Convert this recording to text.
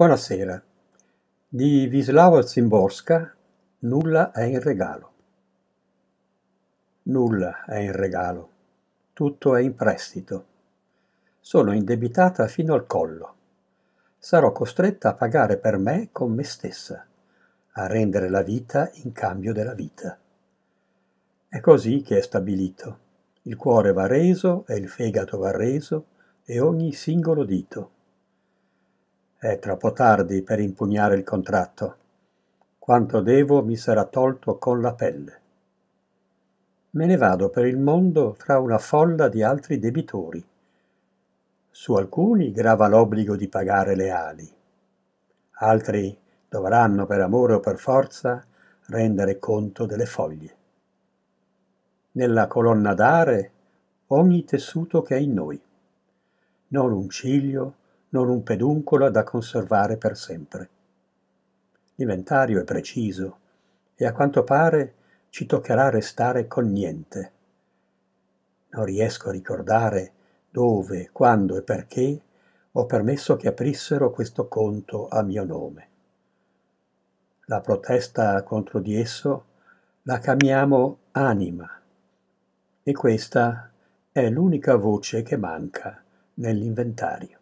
Buonasera. Di Wisława Zimborska nulla è in regalo. Nulla è in regalo. Tutto è in prestito. Sono indebitata fino al collo. Sarò costretta a pagare per me con me stessa, a rendere la vita in cambio della vita. È così che è stabilito. Il cuore va reso e il fegato va reso e ogni singolo dito è troppo tardi per impugnare il contratto. Quanto devo mi sarà tolto con la pelle. Me ne vado per il mondo tra una folla di altri debitori. Su alcuni grava l'obbligo di pagare le ali. Altri dovranno per amore o per forza rendere conto delle foglie. Nella colonna d'are ogni tessuto che è in noi. Non un ciglio, non un peduncolo da conservare per sempre. L'inventario è preciso e a quanto pare ci toccherà restare con niente. Non riesco a ricordare dove, quando e perché ho permesso che aprissero questo conto a mio nome. La protesta contro di esso la chiamiamo anima e questa è l'unica voce che manca nell'inventario.